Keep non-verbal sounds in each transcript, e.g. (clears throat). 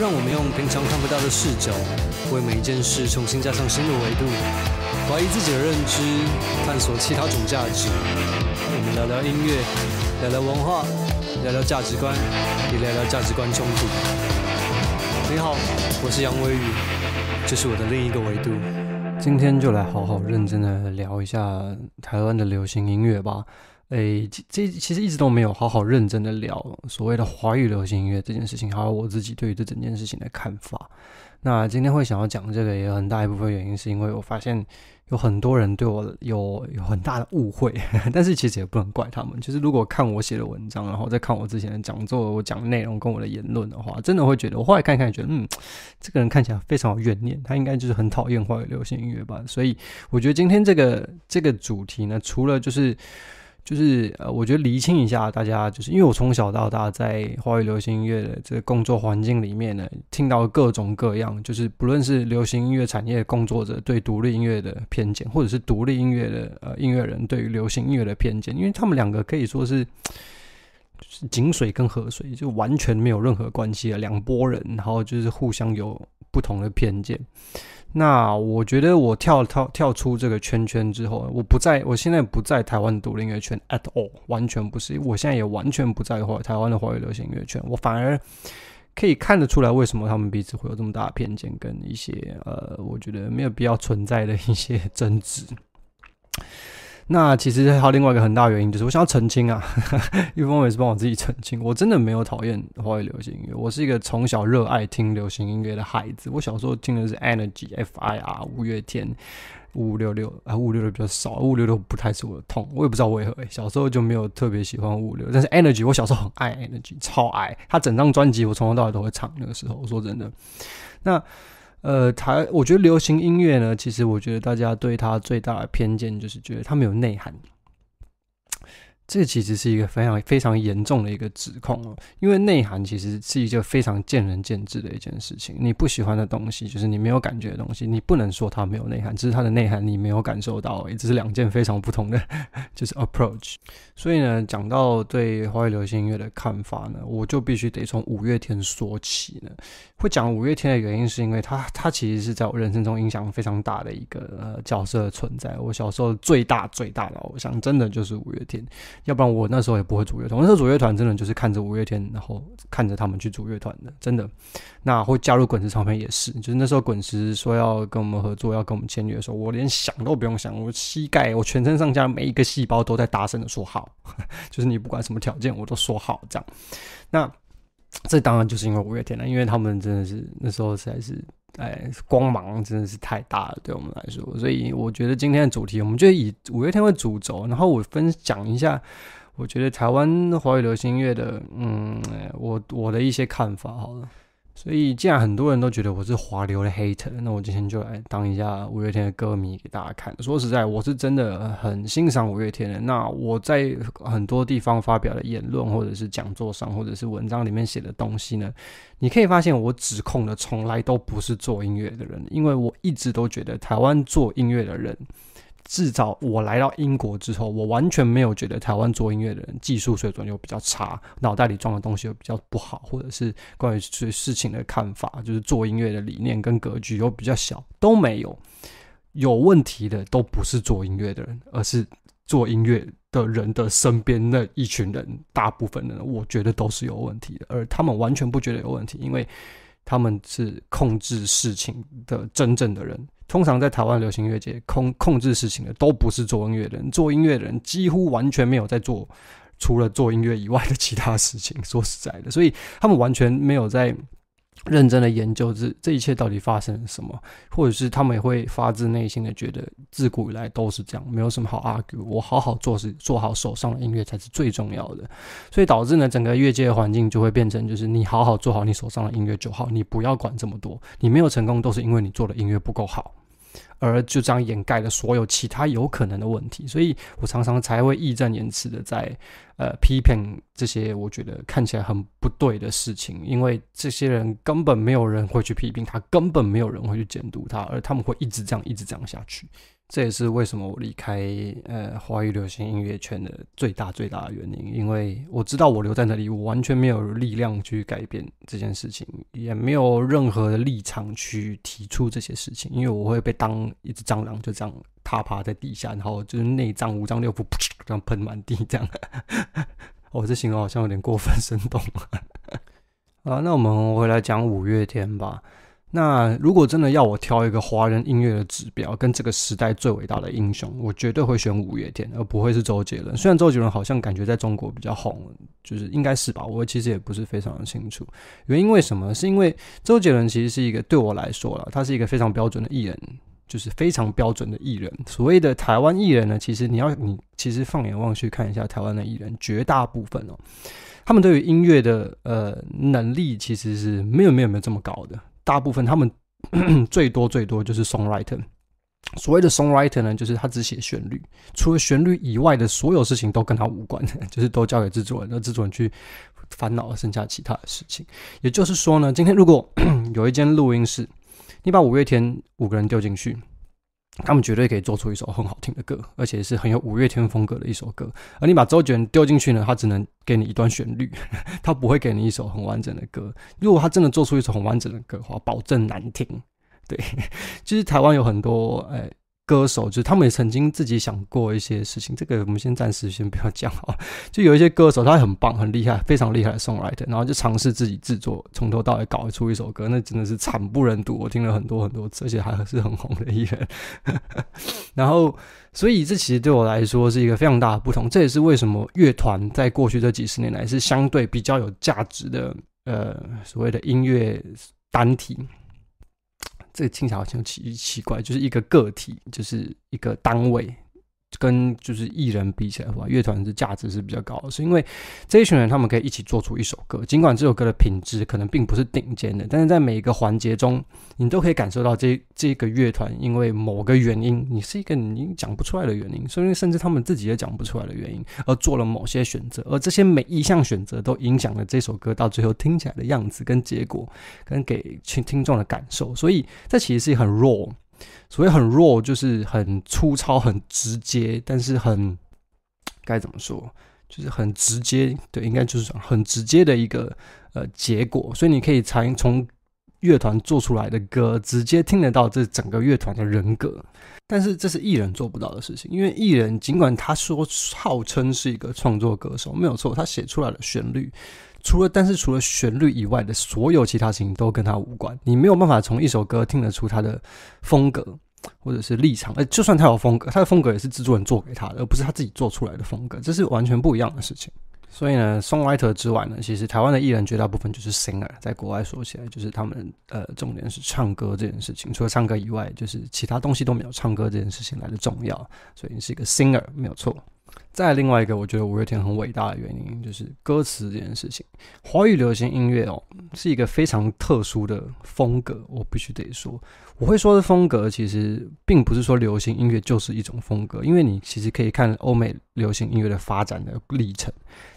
让我们用平常看不到的视角，为每一件事重新加上新的维度，怀疑自己的认知，探索其他种价值。我们聊聊音乐，聊聊文化，聊聊价值观，也聊聊价值观冲突。你好，我是杨维宇，这是我的另一个维度。今天就来好好认真的聊一下台湾的流行音乐吧。诶，这其实一直都没有好好认真的聊所谓的华语流行音乐这件事情，还有我自己对于这整件事情的看法。那今天会想要讲这个，也有很大一部分原因，是因为我发现有很多人对我有有很大的误会，(laughs) 但是其实也不能怪他们。就是如果看我写的文章，然后再看我之前的讲座，我讲内容跟我的言论的话，真的会觉得我后来看一看，觉得嗯，这个人看起来非常有怨念，他应该就是很讨厌华语流行音乐吧。所以我觉得今天这个这个主题呢，除了就是。就是呃，我觉得厘清一下大家，就是因为我从小到大在华语流行音乐的这个工作环境里面呢，听到各种各样，就是不论是流行音乐产业工作者对独立音乐的偏见，或者是独立音乐的呃音乐人对流行音乐的偏见，因为他们两个可以说是是井水跟河水，就完全没有任何关系了，两拨人，然后就是互相有不同的偏见。那我觉得我跳跳跳出这个圈圈之后，我不在，我现在不在台湾独立音乐圈 at all，完全不是，我现在也完全不在华台湾的华语流行音乐圈，我反而可以看得出来为什么他们彼此会有这么大的偏见跟一些呃，我觉得没有必要存在的一些 (laughs) 争执。那其实还有另外一个很大原因，就是我想要澄清啊，一方面是帮我自己澄清，我真的没有讨厌华语流行音乐，我是一个从小热爱听流行音乐的孩子。我小时候听的是 Energy、F.I.R.、五月天、五五六六啊，五五六六比较少，五五六六不太是我的痛，我也不知道为何，小时候就没有特别喜欢五五六，但是 Energy 我小时候很爱 Energy，超爱，他整张专辑我从头到尾都会唱，那个时候我说真的，那。呃，台，我觉得流行音乐呢，其实我觉得大家对它最大的偏见就是觉得它没有内涵。这其实是一个非常非常严重的一个指控哦，因为内涵其实是一件非常见仁见智的一件事情。你不喜欢的东西，就是你没有感觉的东西，你不能说它没有内涵，只是它的内涵你没有感受到，也只是两件非常不同的 (laughs) 就是 approach。所以呢，讲到对华语流行音乐的看法呢，我就必须得从五月天说起呢。会讲五月天的原因，是因为他他其实是在我人生中影响非常大的一个呃角色存在。我小时候最大最大的偶像，真的就是五月天。要不然我那时候也不会组乐团。那时候组乐团真的就是看着五月天，然后看着他们去组乐团的，真的。那会加入滚石唱片也是，就是那时候滚石说要跟我们合作，要跟我们签约的时候，我连想都不用想，我膝盖，我全身上下每一个细胞都在大声的说好。(laughs) 就是你不管什么条件，我都说好这样。那这当然就是因为五月天了，因为他们真的是那时候实在是。哎，光芒真的是太大了，对我们来说。所以我觉得今天的主题，我们就以五月天为主轴，然后我分享一下，我觉得台湾华语流行音乐的，嗯，我我的一些看法，好了。所以，既然很多人都觉得我是华流的 hater，那我今天就来当一下五月天的歌迷给大家看。说实在，我是真的很欣赏五月天的。那我在很多地方发表的言论，或者是讲座上，或者是文章里面写的东西呢，你可以发现我指控的从来都不是做音乐的人，因为我一直都觉得台湾做音乐的人。至少我来到英国之后，我完全没有觉得台湾做音乐的人技术水准又比较差，脑袋里装的东西又比较不好，或者是关于这事情的看法，就是做音乐的理念跟格局又比较小，都没有有问题的都不是做音乐的人，而是做音乐的人的身边那一群人，大部分人我觉得都是有问题的，而他们完全不觉得有问题，因为他们是控制事情的真正的人。通常在台湾流行乐界控控制事情的都不是做音乐的人，做音乐的人几乎完全没有在做除了做音乐以外的其他事情。(laughs) 说实在的，所以他们完全没有在认真的研究这这一切到底发生了什么，或者是他们也会发自内心的觉得自古以来都是这样，没有什么好 argue。我好好做事，做好手上的音乐才是最重要的，所以导致呢整个乐界的环境就会变成就是你好好做好你手上的音乐就好，你不要管这么多，你没有成功都是因为你做的音乐不够好。而就这样掩盖了所有其他有可能的问题，所以我常常才会义正言辞的在呃批评这些我觉得看起来很不对的事情，因为这些人根本没有人会去批评他，根本没有人会去监督他，而他们会一直这样一直这样下去。这也是为什么我离开呃华语流行音乐圈的最大最大的原因，因为我知道我留在那里，我完全没有力量去改变这件事情，也没有任何的立场去提出这些事情，因为我会被当一只蟑螂就这样踏趴在地下，然后就是内脏五脏六腑 (laughs) 这样喷满地这样，我 (laughs) 这形容好像有点过分生动。(laughs) 好，那我们回来讲五月天吧。那如果真的要我挑一个华人音乐的指标，跟这个时代最伟大的英雄，我绝对会选五月天，而不会是周杰伦。虽然周杰伦好像感觉在中国比较红，就是应该是吧？我其实也不是非常的清楚。原因为什么？是因为周杰伦其实是一个对我来说了，他是一个非常标准的艺人，就是非常标准的艺人。所谓的台湾艺人呢，其实你要你其实放眼望去看一下台湾的艺人，绝大部分哦，他们对于音乐的呃能力其实是没有没有没有这么高的。大部分他们 (clears throat) 最多最多就是 song writer，所谓的 song writer 呢，就是他只写旋律，除了旋律以外的所有事情都跟他无关，(laughs) 就是都交给制作人，让制作人去烦恼剩下其他的事情。也就是说呢，今天如果 (clears throat) 有一间录音室，你把五月天五个人丢进去。他们绝对可以做出一首很好听的歌，而且是很有五月天风格的一首歌。而你把周杰伦丢进去呢，他只能给你一段旋律，(laughs) 他不会给你一首很完整的歌。如果他真的做出一首很完整的歌的话，保证难听。对，其 (laughs) 实台湾有很多诶。歌手就是他们也曾经自己想过一些事情，这个我们先暂时先不要讲啊。(laughs) 就有一些歌手，他很棒、很厉害、非常厉害送来的，然后就尝试自己制作，从头到尾搞出一首歌，那真的是惨不忍睹。我听了很多很多，次，而且还是很红的艺人。(laughs) 然后，所以这其实对我来说是一个非常大的不同。这也是为什么乐团在过去这几十年来是相对比较有价值的，呃，所谓的音乐单体。这个听起来好像奇奇怪，就是一个个体，就是一个单位。跟就是艺人比起来的话，乐团的价值是比较高的，是因为这一群人他们可以一起做出一首歌，尽管这首歌的品质可能并不是顶尖的，但是在每一个环节中，你都可以感受到这这个乐团因为某个原因，你是一个你讲不出来的原因，所以甚至他们自己也讲不出来的原因，而做了某些选择，而这些每一项选择都影响了这首歌到最后听起来的样子跟结果跟给听听众的感受，所以这其实是很弱。所以很弱，就是很粗糙、很直接，但是很该怎么说？就是很直接，对，应该就是很直接的一个呃结果。所以你可以才从乐团做出来的歌，直接听得到这整个乐团的人格。但是这是艺人做不到的事情，因为艺人尽管他说号称是一个创作歌手，没有错，他写出来的旋律。除了但是除了旋律以外的所有其他事情都跟他无关，你没有办法从一首歌听得出他的风格或者是立场。哎，就算他有风格，他的风格也是制作人做给他的，而不是他自己做出来的风格，这是完全不一样的事情。所以呢，song writer 之外呢，其实台湾的艺人绝大部分就是 singer，在国外说起来就是他们呃，重点是唱歌这件事情。除了唱歌以外，就是其他东西都没有唱歌这件事情来的重要。所以你是一个 singer，没有错。再另外一个，我觉得五月天很伟大的原因，就是歌词这件事情。华语流行音乐哦，是一个非常特殊的风格，我必须得说，我会说的风格，其实并不是说流行音乐就是一种风格，因为你其实可以看欧美流行音乐的发展的历程，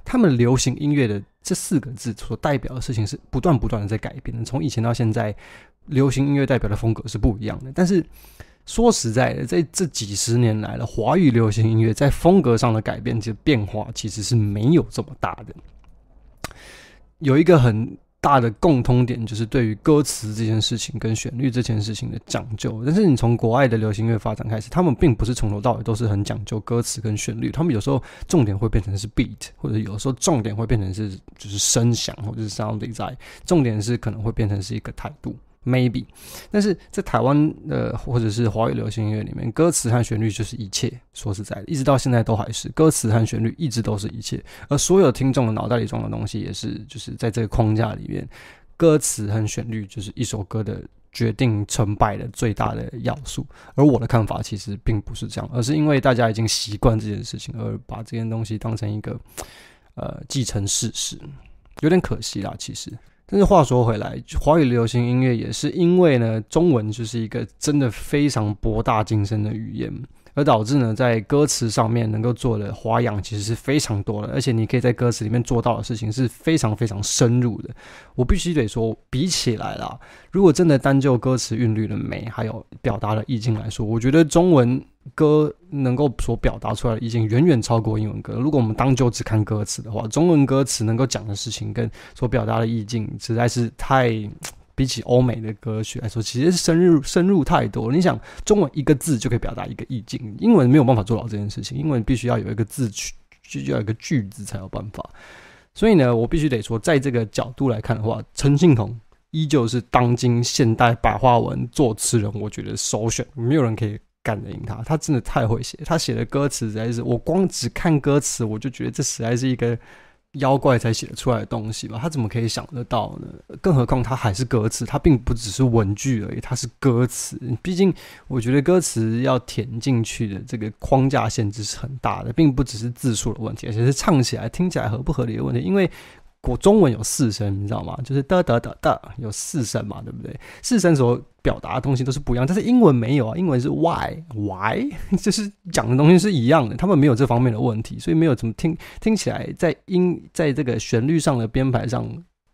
他们流行音乐的这四个字所代表的事情是不断不断的在改变的，从以前到现在，流行音乐代表的风格是不一样的，但是。说实在的，在这几十年来了，华语流行音乐在风格上的改变，其实变化其实是没有这么大的。有一个很大的共通点，就是对于歌词这件事情跟旋律这件事情的讲究。但是你从国外的流行音乐发展开始，他们并不是从头到尾都是很讲究歌词跟旋律，他们有时候重点会变成是 beat，或者有时候重点会变成是就是声响或者是 sound design，重点是可能会变成是一个态度。Maybe，但是在台湾的或者是华语流行音乐里面，歌词和旋律就是一切。说实在的，一直到现在都还是歌词和旋律一直都是一切，而所有听众的脑袋里装的东西也是，就是在这个框架里面，歌词和旋律就是一首歌的决定成败的最大的要素。而我的看法其实并不是这样，而是因为大家已经习惯这件事情，而把这件东西当成一个呃既成事实，有点可惜啦，其实。但是话说回来，华语流行音乐也是因为呢，中文就是一个真的非常博大精深的语言，而导致呢，在歌词上面能够做的花样其实是非常多的，而且你可以在歌词里面做到的事情是非常非常深入的。我必须得说，比起来啦，如果真的单就歌词韵律的美，还有表达的意境来说，我觉得中文。歌能够所表达出来的意境远远超过英文歌。如果我们当就只看歌词的话，中文歌词能够讲的事情跟所表达的意境实在是太，比起欧美的歌曲来说，其实是深入深入太多。你想，中文一个字就可以表达一个意境，英文没有办法做到这件事情。英文必须要有一个字去，就要一个句子才有办法。所以呢，我必须得说，在这个角度来看的话，陈信宏依旧是当今现代白话文作词人，我觉得首选，没有人可以。干得赢他，他真的太会写，他写的歌词实在是，我光只看歌词，我就觉得这实在是一个妖怪才写得出来的东西吧？他怎么可以想得到呢？更何况他还是歌词，他并不只是文句而已，他是歌词。毕竟我觉得歌词要填进去的这个框架限制是很大的，并不只是字数的问题，而且是唱起来、听起来合不合理的问题，因为。国中文有四声，你知道吗？就是得得得得，有四声嘛，对不对？四声所表达的东西都是不一样，但是英文没有啊，英文是 why why，(laughs) 就是讲的东西是一样的，他们没有这方面的问题，所以没有怎么听听起来在音在这个旋律上的编排上，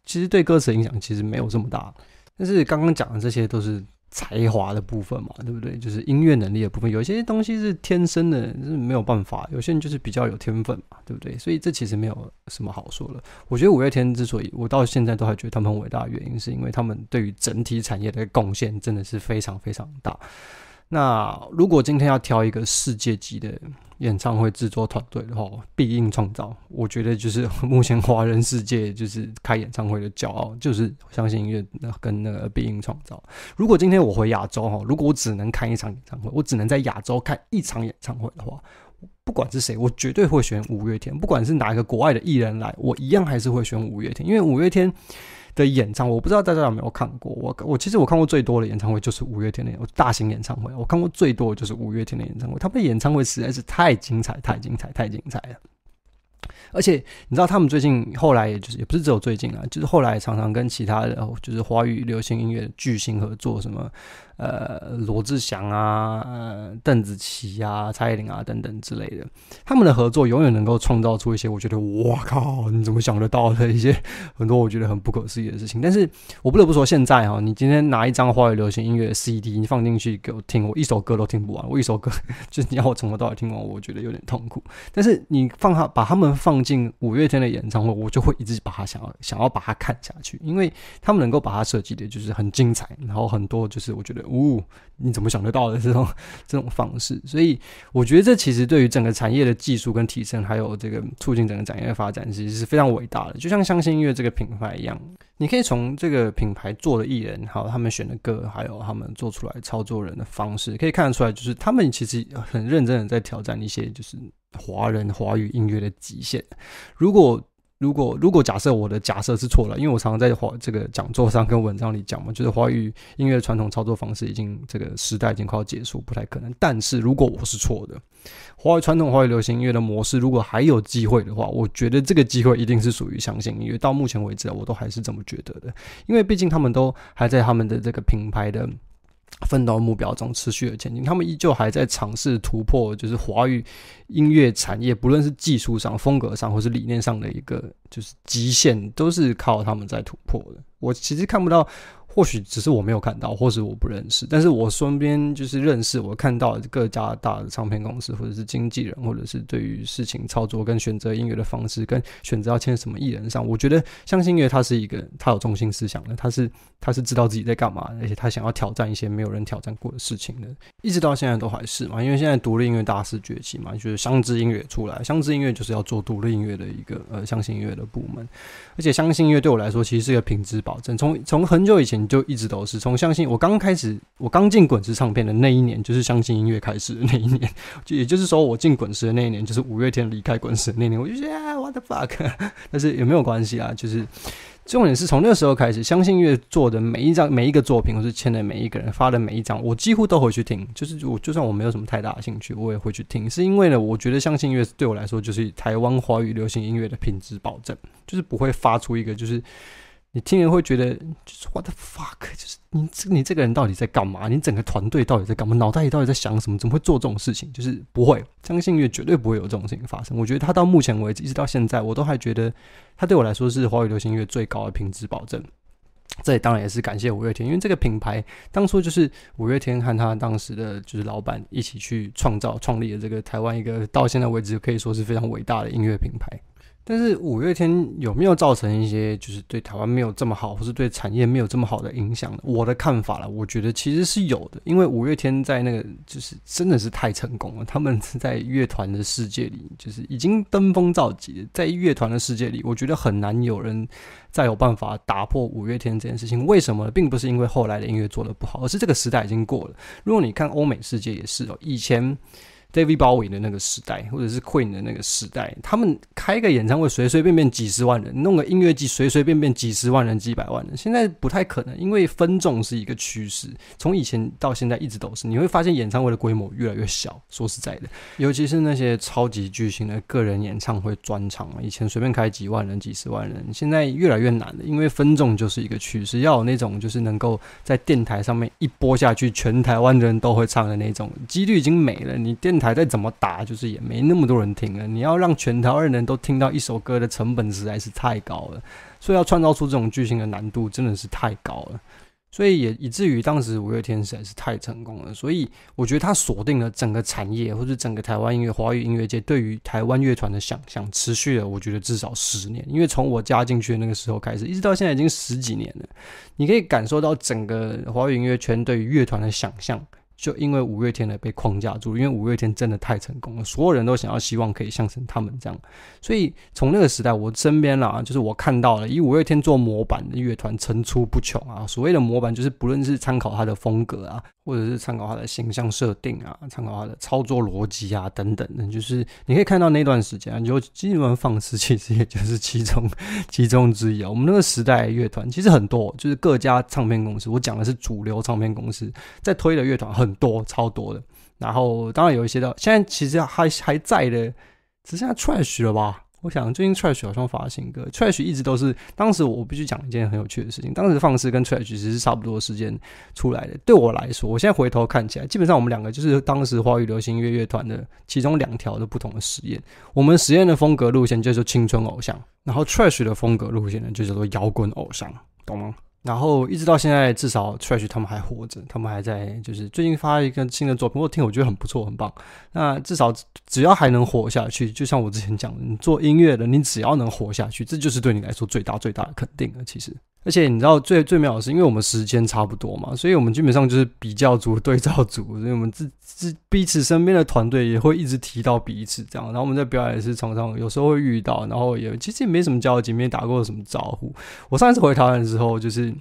其实对歌词影响其实没有这么大。但是刚刚讲的这些都是。才华的部分嘛，对不对？就是音乐能力的部分，有些东西是天生的，是没有办法。有些人就是比较有天分嘛，对不对？所以这其实没有什么好说的。我觉得五月天之所以我到现在都还觉得他们很伟大的原因，是因为他们对于整体产业的贡献真的是非常非常大。那如果今天要挑一个世界级的。演唱会制作团队的话，必应创造，我觉得就是 (laughs) 目前华人世界就是开演唱会的骄傲，就是相信音乐跟那个必应创造。如果今天我回亚洲哈，如果我只能看一场演唱会，我只能在亚洲看一场演唱会的话，不管是谁，我绝对会选五月天。不管是哪一个国外的艺人来，我一样还是会选五月天，因为五月天。的演唱会，我不知道大家有没有看过。我我其实我看过最多的演唱会就是五月天的，大型演唱会。我看过最多的就是五月天的演唱会，他们的演唱会实在是太精彩、太精彩、太精彩了。而且你知道，他们最近后来，也就是也不是只有最近啊，就是后来常常跟其他的，就是华语流行音乐巨星合作，什么呃罗志祥啊、呃邓紫棋啊、蔡依林啊等等之类的，他们的合作永远能够创造出一些我觉得哇靠你怎么想得到的一些 (laughs) 很多我觉得很不可思议的事情。但是我不得不说，现在哈，你今天拿一张华语流行音乐 CD，你放进去给我听，我一首歌都听不完，我一首歌 (laughs) 就是你要我从头到尾听完，我觉得有点痛苦。但是你放他把他们放。放进五月天的演唱会，我就会一直把它想要想要把它看下去，因为他们能够把它设计的，就是很精彩，然后很多就是我觉得，呜，你怎么想得到的这种 (laughs) 这种方式？所以我觉得这其实对于整个产业的技术跟提升，还有这个促进整个产业的发展，其实是非常伟大的。就像相信音乐这个品牌一样，你可以从这个品牌做的艺人，还有他们选的歌，还有他们做出来操作人的方式，可以看得出来，就是他们其实很认真的在挑战一些就是。华人华语音乐的极限。如果如果如果假设我的假设是错了，因为我常常在华这个讲座上跟文章里讲嘛，就是华语音乐传统操作方式已经这个时代已经快要结束，不太可能。但是如果我是错的，华语传统华语流行音乐的模式如果还有机会的话，我觉得这个机会一定是属于相信音乐。到目前为止，我都还是这么觉得的，因为毕竟他们都还在他们的这个品牌的。奋斗目标中持续的前进，他们依旧还在尝试突破，就是华语音乐产业，不论是技术上、风格上，或是理念上的一个就是极限，都是靠他们在突破的。我其实看不到。或许只是我没有看到，或是我不认识。但是我身边就是认识，我看到各家大的唱片公司，或者是经纪人，或者是对于事情操作跟选择音乐的方式，跟选择要签什么艺人上，我觉得相信音乐它是一个，他有中心思想的，他是他是知道自己在干嘛，而且他想要挑战一些没有人挑战过的事情的，一直到现在都还是嘛。因为现在独立音乐大势崛起嘛，就是相知音乐出来，相知音乐就是要做独立音乐的一个呃，相信音乐的部门，而且相信音乐对我来说其实是一个品质保证，从从很久以前。你就一直都是从相信我，刚开始我刚进滚石唱片的那一年，就是相信音乐开始的那一年，就也就是说我进滚石的那一年，就是五月天离开滚石那年，我就觉得我的 fuck，(laughs) 但是也没有关系啊。就是重点是从那时候开始，相信音乐做的每一张每一个作品，或是签的每一个人发的每一张，我几乎都会去听。就是我就算我没有什么太大的兴趣，我也会去听，是因为呢，我觉得相信音乐对我来说就是台湾华语流行音乐的品质保证，就是不会发出一个就是。你听人会觉得，就是 the fuck，就是你这你这个人到底在干嘛？你整个团队到底在干嘛？脑袋里到底在想什么？怎么会做这种事情？就是不会，张信月绝对不会有这种事情发生。我觉得他到目前为止，一直到现在，我都还觉得他对我来说是华语流行音乐最高的品质保证。这里当然也是感谢五月天，因为这个品牌当初就是五月天和他当时的就是老板一起去创造、创立的这个台湾一个到现在为止可以说是非常伟大的音乐品牌。但是五月天有没有造成一些就是对台湾没有这么好，或是对产业没有这么好的影响呢？我的看法了，我觉得其实是有的，因为五月天在那个就是真的是太成功了，他们在乐团的世界里就是已经登峰造极在乐团的世界里，我觉得很难有人再有办法打破五月天这件事情。为什么呢？并不是因为后来的音乐做的不好，而是这个时代已经过了。如果你看欧美世界也是哦，以前。David Bowie 的那个时代，或者是 Queen 的那个时代，他们开个演唱会，随随便便几十万人，弄个音乐季，随随便便几十万人、几百万人，现在不太可能，因为分众是一个趋势，从以前到现在一直都是。你会发现，演唱会的规模越来越小。说实在的，尤其是那些超级巨星的个人演唱会专场啊，以前随便开几万人、几十万人，现在越来越难了，因为分众就是一个趋势，要有那种就是能够在电台上面一播下去，全台湾的人都会唱的那种，几率已经没了。你电台再怎么打，就是也没那么多人听了。你要让全台二人都听到一首歌的成本实在是太高了，所以要创造出这种巨星的难度真的是太高了。所以也以至于当时五月天实在是太成功了。所以我觉得他锁定了整个产业，或者整个台湾音乐、华语音乐界对于台湾乐团的想象，持续了，我觉得至少十年。因为从我加进去的那个时候开始，一直到现在已经十几年了。你可以感受到整个华语音乐圈对于乐团的想象。就因为五月天的被框架住，因为五月天真的太成功了，所有人都想要希望可以像成他们这样，所以从那个时代，我身边啦，就是我看到了以五月天做模板的乐团层出不穷啊。所谓的模板，就是不论是参考他的风格啊。或者是参考他的形象设定啊，参考他的操作逻辑啊，等等的，就是你可以看到那段时间，就金本上放肆，其实也就是其中其中之一啊。我们那个时代乐团其实很多，就是各家唱片公司，我讲的是主流唱片公司在推的乐团很多，超多的。然后当然有一些的，现在其实还还在的，只剩下串 h 了吧。我想最近 Trash 好像发新歌，Trash 一直都是。当时我必须讲一件很有趣的事情，当时放肆跟 Trash 其实是差不多时间出来的。对我来说，我现在回头看起来，基本上我们两个就是当时华语流行音乐乐团的其中两条的不同的实验。我们实验的风格路线叫做青春偶像，然后 Trash 的风格路线呢就叫做摇滚偶像，懂吗？然后一直到现在，至少 t r a g i 他们还活着，他们还在，就是最近发一个新的作品，我听我觉得很不错，很棒。那至少只要还能活下去，就像我之前讲的，你做音乐的，你只要能活下去，这就是对你来说最大最大的肯定了，其实。而且你知道最最美好的是，因为我们时间差不多嘛，所以我们基本上就是比较组、对照组，(laughs) 所以我们自自彼此身边的团队也会一直提到彼此这样。然后我们在表演时常常有时候会遇到，然后也其实也没什么交集，没打过什么招呼。我上一次回台湾的时候就是。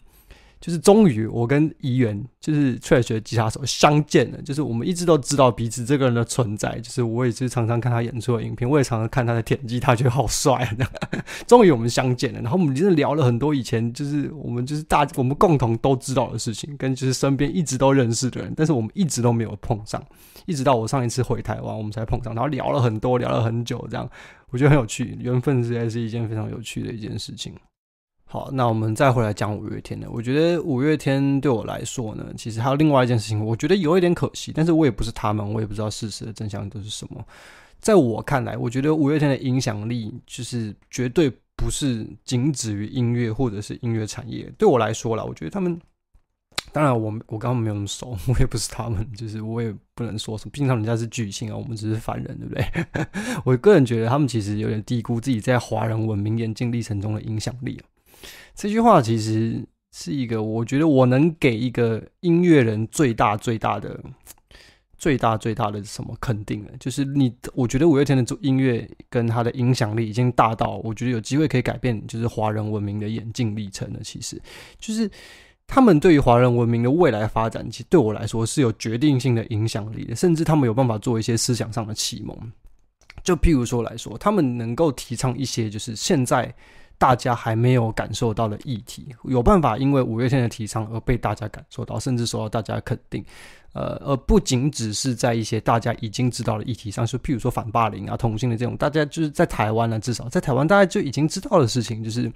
就是终于，我跟怡园就是崔雪吉他手相见了。就是我们一直都知道彼此这个人的存在，就是我也是常常看他演出的影片，我也常常看他的舔鸡，他，觉得好帅。啊。(laughs) 终于我们相见了，然后我们真的聊了很多以前就是我们就是大我们共同都知道的事情，跟就是身边一直都认识的人，但是我们一直都没有碰上，一直到我上一次回台湾，我们才碰上，然后聊了很多，聊了很久，这样我觉得很有趣，缘分实在是一件非常有趣的一件事情。好，那我们再回来讲五月天的。我觉得五月天对我来说呢，其实还有另外一件事情，我觉得有一点可惜。但是我也不是他们，我也不知道事实的真相都是什么。在我看来，我觉得五月天的影响力就是绝对不是仅止于音乐或者是音乐产业。对我来说啦，我觉得他们，当然我我刚刚没有那么熟，我也不是他们，就是我也不能说什么。毕竟他们家是巨星啊，我们只是凡人，对不对？(laughs) 我个人觉得他们其实有点低估自己在华人文明演进历程中的影响力了。这句话其实是一个，我觉得我能给一个音乐人最大最大的、最大最大的什么肯定呢？就是你，我觉得五月天的音乐跟他的影响力已经大到，我觉得有机会可以改变，就是华人文明的演进历程了。其实就是他们对于华人文明的未来发展，其实对我来说是有决定性的影响力的，甚至他们有办法做一些思想上的启蒙。就譬如说来说，他们能够提倡一些，就是现在。大家还没有感受到的议题，有办法因为五月天的提倡而被大家感受到，甚至受到大家肯定。呃，而不仅只是在一些大家已经知道的议题上，就譬如说反霸凌啊、同性的这种，大家就是在台湾呢，至少在台湾，大家就已经知道的事情，就是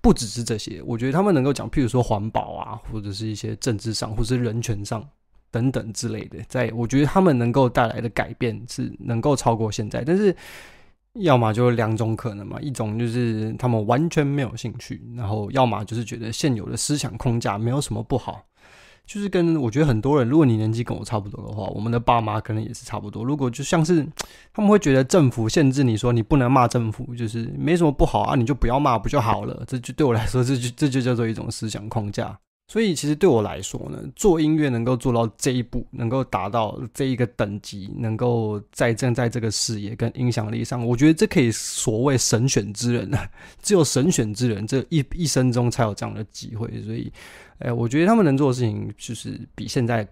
不只是这些。我觉得他们能够讲，譬如说环保啊，或者是一些政治上，或是人权上等等之类的，在我觉得他们能够带来的改变是能够超过现在，但是。要么就两种可能嘛，一种就是他们完全没有兴趣，然后要么就是觉得现有的思想框架没有什么不好，就是跟我觉得很多人，如果你年纪跟我差不多的话，我们的爸妈可能也是差不多。如果就像是他们会觉得政府限制你说你不能骂政府，就是没什么不好啊，你就不要骂不就好了？这就对我来说，这就这就叫做一种思想框架。所以其实对我来说呢，做音乐能够做到这一步，能够达到这一个等级，能够再站在这个视野跟影响力上，我觉得这可以所谓神选之人啊，(laughs) 只有神选之人这一一生中才有这样的机会。所以，哎，我觉得他们能做的事情，就是比现在。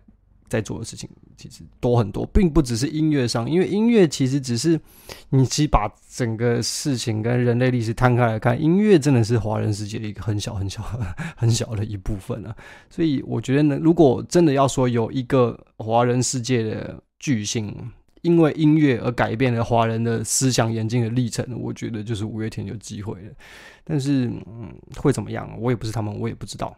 在做的事情其实多很多，并不只是音乐上，因为音乐其实只是你去把整个事情跟人类历史摊开来看，音乐真的是华人世界的一个很小很小 (laughs) 很小的一部分了。所以我觉得，呢，如果真的要说有一个华人世界的巨星，因为音乐而改变了华人的思想、演进的历程，我觉得就是五月天有机会了。但是嗯、会怎么样，我也不是他们，我也不知道。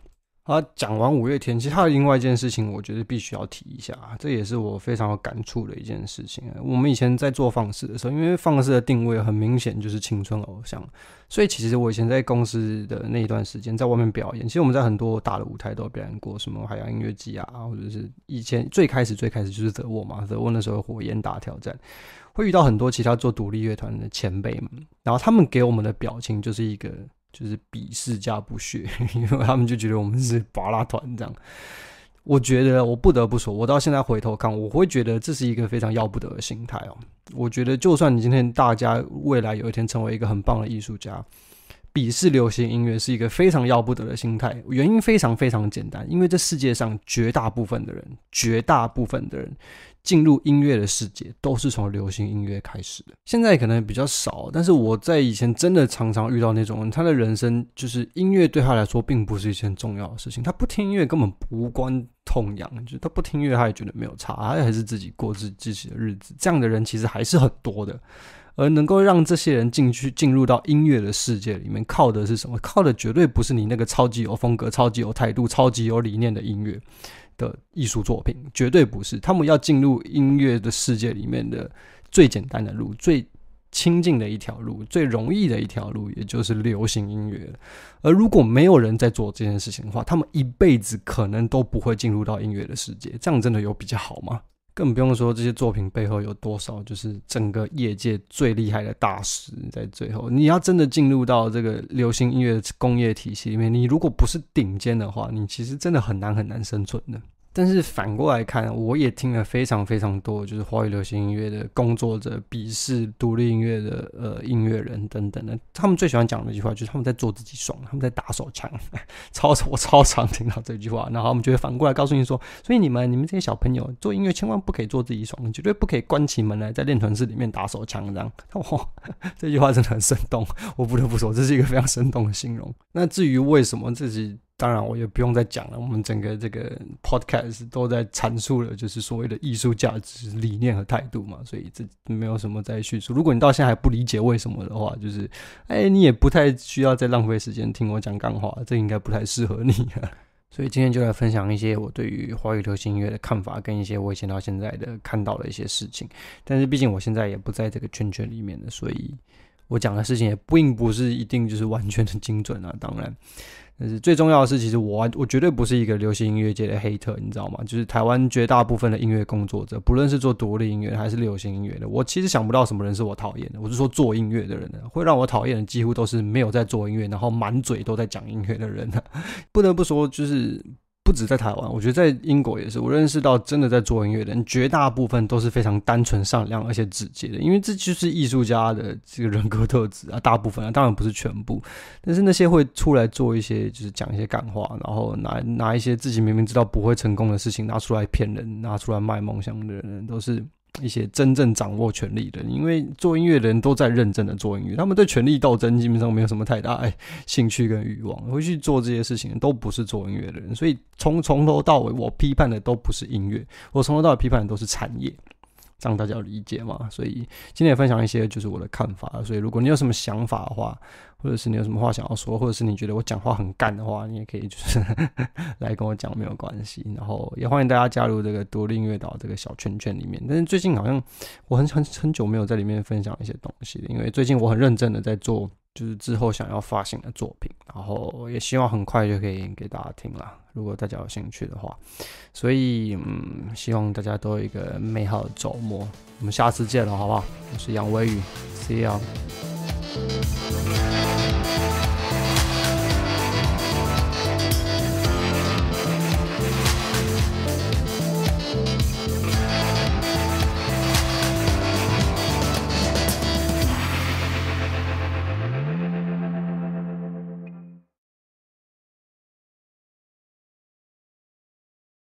啊，讲完五月天，其实还有另外一件事情，我觉得必须要提一下这也是我非常有感触的一件事情。我们以前在做放肆的时候，因为放肆的定位很明显就是青春偶像，所以其实我以前在公司的那一段时间，在外面表演，其实我们在很多大的舞台都表演过，什么海洋音乐季啊，或者是以前最开始最开始就是德沃嘛，德沃那时候火焰大挑战，会遇到很多其他做独立乐团的前辈们，然后他们给我们的表情就是一个。就是鄙视加不屑，(laughs) 因为他们就觉得我们是拔拉团这样。我觉得我不得不说，我到现在回头看，我会觉得这是一个非常要不得的心态哦。我觉得，就算你今天大家未来有一天成为一个很棒的艺术家。鄙视流行音乐是一个非常要不得的心态，原因非常非常简单，因为这世界上绝大部分的人，绝大部分的人进入音乐的世界都是从流行音乐开始的。现在可能比较少，但是我在以前真的常常遇到那种人，他的人生就是音乐对他来说并不是一件重要的事情，他不听音乐根本无关痛痒，就他不听音乐他也觉得没有差，他还是自己过自自己的日子。这样的人其实还是很多的。而能够让这些人进去进入到音乐的世界里面，靠的是什么？靠的绝对不是你那个超级有风格、超级有态度、超级有理念的音乐的艺术作品，绝对不是。他们要进入音乐的世界里面的最简单的路、最亲近的一条路、最容易的一条路，也就是流行音乐。而如果没有人在做这件事情的话，他们一辈子可能都不会进入到音乐的世界。这样真的有比较好吗？更不用说这些作品背后有多少，就是整个业界最厉害的大师在最后。你要真的进入到这个流行音乐工业体系里面，你如果不是顶尖的话，你其实真的很难很难生存的。但是反过来看，我也听了非常非常多，就是华语流行音乐的工作者鄙视独立音乐的呃音乐人等等的，他们最喜欢讲的一句话就是他们在做自己爽，他们在打手枪，(laughs) 超我超常听到这句话。然后他们就会反过来告诉你说，所以你们你们这些小朋友做音乐千万不可以做自己爽，绝对不可以关起门来在练团室里面打手枪。样。后 (laughs) 这句话真的很生动，我不得不说这是一个非常生动的形容。那至于为什么自己？当然，我也不用再讲了。我们整个这个 podcast 都在阐述了，就是所谓的艺术价值理念和态度嘛。所以这没有什么再叙述。如果你到现在还不理解为什么的话，就是，哎，你也不太需要再浪费时间听我讲干话。这应该不太适合你。(laughs) 所以今天就来分享一些我对于华语流行音乐的看法，跟一些我以前到现在的看到的一些事情。但是毕竟我现在也不在这个圈圈里面的，所以我讲的事情也并不是一定就是完全的精准啊。当然。但是最重要的是，其实我我绝对不是一个流行音乐界的黑特，你知道吗？就是台湾绝大部分的音乐工作者，不论是做独立音乐还是流行音乐的，我其实想不到什么人是我讨厌的。我是说做音乐的人，呢，会让我讨厌的几乎都是没有在做音乐，然后满嘴都在讲音乐的人。(laughs) 不得不说，就是。不止在台湾，我觉得在英国也是。我认识到，真的在做音乐的人，绝大部分都是非常单纯善良而且直接的。因为这就是艺术家的这个人格特质啊。大部分啊，当然不是全部，但是那些会出来做一些，就是讲一些感话，然后拿拿一些自己明明知道不会成功的事情拿出来骗人，拿出来卖梦想的人，都是。一些真正掌握权力的，人，因为做音乐的人都在认真的做音乐，他们对权力斗争基本上没有什么太大兴趣跟欲望。回去做这些事情都不是做音乐的人，所以从从头到尾，我批判的都不是音乐，我从头到尾批判的都是产业。让大家理解嘛，所以今天也分享一些就是我的看法。所以如果你有什么想法的话，或者是你有什么话想要说，或者是你觉得我讲话很干的话，你也可以就是 (laughs) 来跟我讲，没有关系。然后也欢迎大家加入这个独立音乐岛这个小圈圈里面。但是最近好像我很很很久没有在里面分享一些东西，因为最近我很认真的在做。就是之后想要发行的作品，然后也希望很快就可以给大家听了。如果大家有兴趣的话，所以嗯，希望大家都有一个美好的周末。我们下次见了，好不好？我是杨威宇，See you.